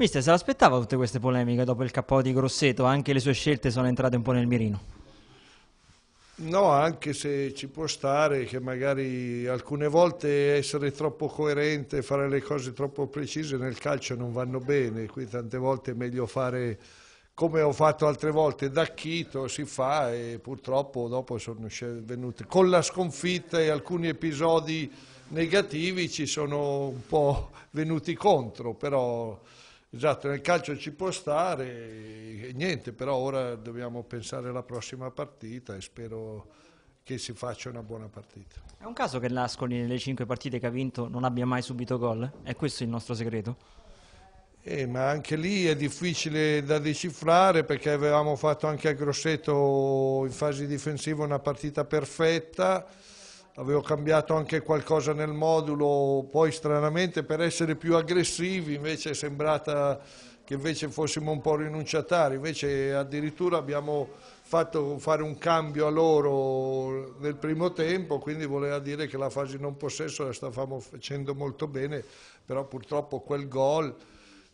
Mister, se l'aspettava tutte queste polemiche dopo il capo di Grosseto? Anche le sue scelte sono entrate un po' nel mirino. No, anche se ci può stare che magari alcune volte essere troppo coerente, fare le cose troppo precise nel calcio non vanno bene, qui tante volte è meglio fare come ho fatto altre volte da Chito si fa e purtroppo dopo sono venute con la sconfitta e alcuni episodi negativi ci sono un po' venuti contro, però Esatto, nel calcio ci può stare, niente, però ora dobbiamo pensare alla prossima partita e spero che si faccia una buona partita. È un caso che l'Ascoli nelle cinque partite che ha vinto non abbia mai subito gol? È questo il nostro segreto? Eh, ma anche lì è difficile da decifrare perché avevamo fatto anche a Grosseto in fase difensiva una partita perfetta avevo cambiato anche qualcosa nel modulo, poi stranamente per essere più aggressivi invece è sembrata che invece fossimo un po' rinunciatari, invece addirittura abbiamo fatto fare un cambio a loro nel primo tempo, quindi voleva dire che la fase non possesso la stavamo facendo molto bene, però purtroppo quel gol,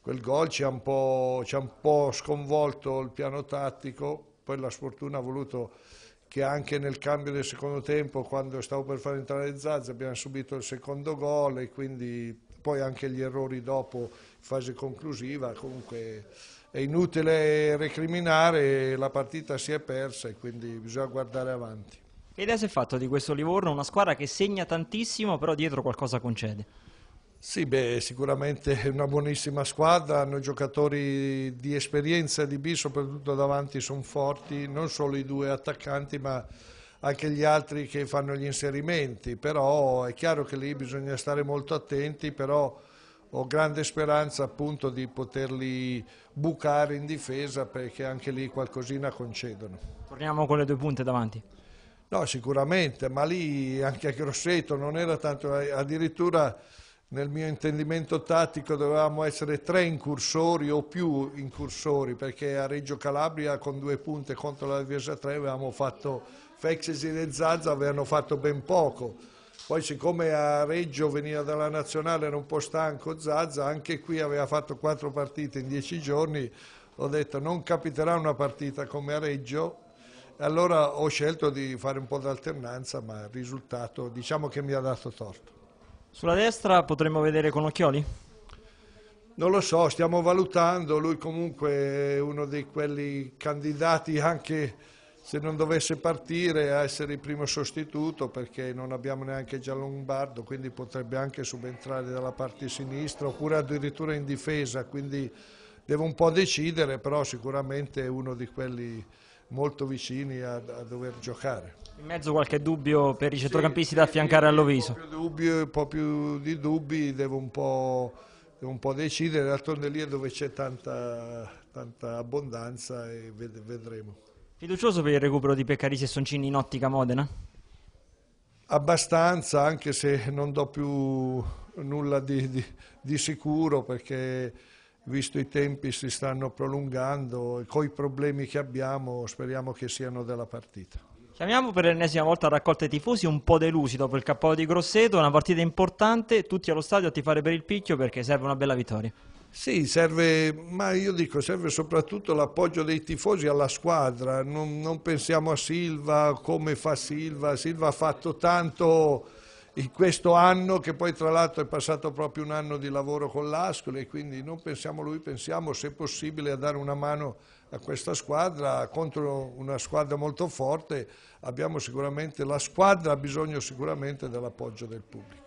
quel gol ci, ha un po', ci ha un po' sconvolto il piano tattico, poi la sfortuna ha voluto che anche nel cambio del secondo tempo, quando stavo per far entrare Zazza, abbiamo subito il secondo gol e quindi poi anche gli errori dopo fase conclusiva, comunque è inutile recriminare, la partita si è persa e quindi bisogna guardare avanti. Che idea si è fatta di questo Livorno? Una squadra che segna tantissimo, però dietro qualcosa concede. Sì, beh, sicuramente è una buonissima squadra, hanno giocatori di esperienza di B, soprattutto davanti sono forti, non solo i due attaccanti ma anche gli altri che fanno gli inserimenti, però è chiaro che lì bisogna stare molto attenti, però ho grande speranza appunto di poterli bucare in difesa perché anche lì qualcosina concedono. Torniamo con le due punte davanti. No, sicuramente, ma lì anche a Grosseto non era tanto, addirittura nel mio intendimento tattico dovevamo essere tre incursori o più incursori perché a Reggio Calabria con due punte contro la Diversa 3 avevamo fatto Fexesi e Zazza avevano fatto ben poco poi siccome a Reggio veniva dalla nazionale era un po' stanco Zazza anche qui aveva fatto quattro partite in dieci giorni ho detto non capiterà una partita come a Reggio e allora ho scelto di fare un po' d'alternanza ma il risultato diciamo che mi ha dato torto sulla destra potremmo vedere con occhioli? Non lo so, stiamo valutando, lui comunque è uno di quelli candidati anche se non dovesse partire a essere il primo sostituto perché non abbiamo neanche già Lombardo, quindi potrebbe anche subentrare dalla parte sinistra oppure addirittura in difesa, quindi devo un po' decidere, però sicuramente è uno di quelli molto vicini a, a dover giocare. In mezzo qualche dubbio per i centrocampisti sì, da affiancare all'Oviso? Un po' più di dubbi, devo un po', devo un po decidere, d'altronde lì è dove c'è tanta, tanta, abbondanza e ved vedremo. Fiducioso per il recupero di Peccarisi e Soncini in ottica Modena? Abbastanza, anche se non do più nulla di, di, di sicuro perché visto i tempi si stanno prolungando e con i problemi che abbiamo speriamo che siano della partita. Chiamiamo per l'ennesima volta a raccolta i tifosi un po' delusi dopo il cappello di Grosseto, una partita importante, tutti allo stadio a tifare per il picchio perché serve una bella vittoria. Sì, serve, ma io dico serve soprattutto l'appoggio dei tifosi alla squadra, non, non pensiamo a Silva, come fa Silva, Silva ha fatto tanto in questo anno che poi tra l'altro è passato proprio un anno di lavoro con l'Ascoli e quindi non pensiamo a lui, pensiamo se è possibile a dare una mano a questa squadra contro una squadra molto forte, la squadra ha bisogno sicuramente dell'appoggio del pubblico.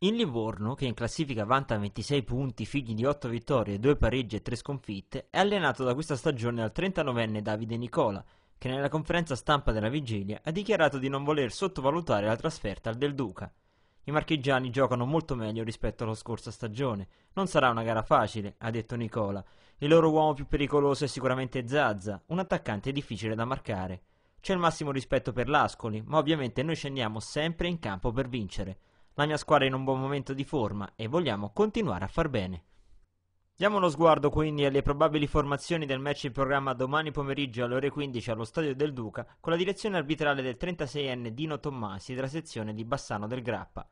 Il Livorno, che in classifica vanta 26 punti, figli di 8 vittorie, 2 pareggi e 3 sconfitte, è allenato da questa stagione dal 39enne Davide Nicola, che nella conferenza stampa della vigilia ha dichiarato di non voler sottovalutare la trasferta al del Duca. I marchigiani giocano molto meglio rispetto alla scorsa stagione. Non sarà una gara facile, ha detto Nicola. Il loro uomo più pericoloso è sicuramente Zazza, un attaccante difficile da marcare. C'è il massimo rispetto per l'Ascoli, ma ovviamente noi scendiamo sempre in campo per vincere. La mia squadra è in un buon momento di forma e vogliamo continuare a far bene. Diamo uno sguardo quindi alle probabili formazioni del match in programma domani pomeriggio alle ore 15 allo Stadio del Duca con la direzione arbitrale del 36enne Dino Tommasi della sezione di Bassano del Grappa.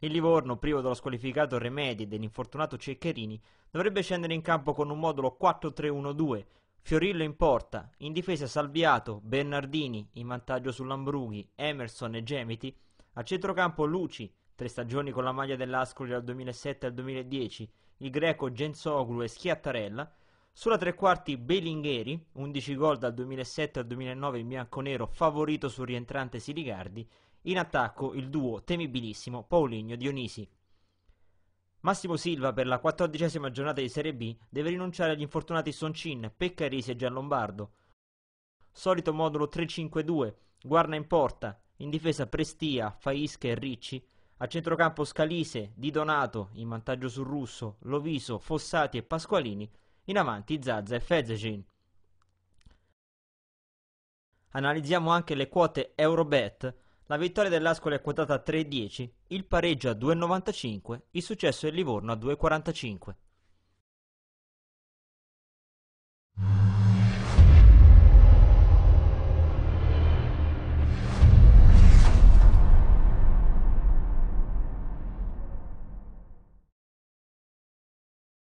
Il Livorno, privo dello squalificato Remedi e dell'infortunato Ceccherini, dovrebbe scendere in campo con un modulo 4-3-1-2, Fiorillo in porta, in difesa Salviato, Bernardini in vantaggio su Lambrughi, Emerson e Gemiti, a centrocampo Luci, Tre stagioni con la maglia dell'Ascoli dal 2007 al 2010, il greco Genzoglu e Schiattarella. Sulla tre quarti Belingheri, 11 gol dal 2007 al 2009 in bianconero, favorito sul rientrante Siligardi. In attacco il duo temibilissimo Paulinho Dionisi. Massimo Silva per la quattordicesima giornata di Serie B deve rinunciare agli infortunati Soncin, Peccarisi e Gianlombardo. Solito modulo 3-5-2, Guarna in porta, in difesa Prestia, Faisca e Ricci, a centrocampo Scalise, Di Donato, in vantaggio sul Russo, Loviso, Fossati e Pasqualini, in avanti Zazza e Fezecin. Analizziamo anche le quote Eurobet. La vittoria dell'Ascoli è quotata a 3,10, il pareggio a 2,95, il successo del Livorno a 2,45.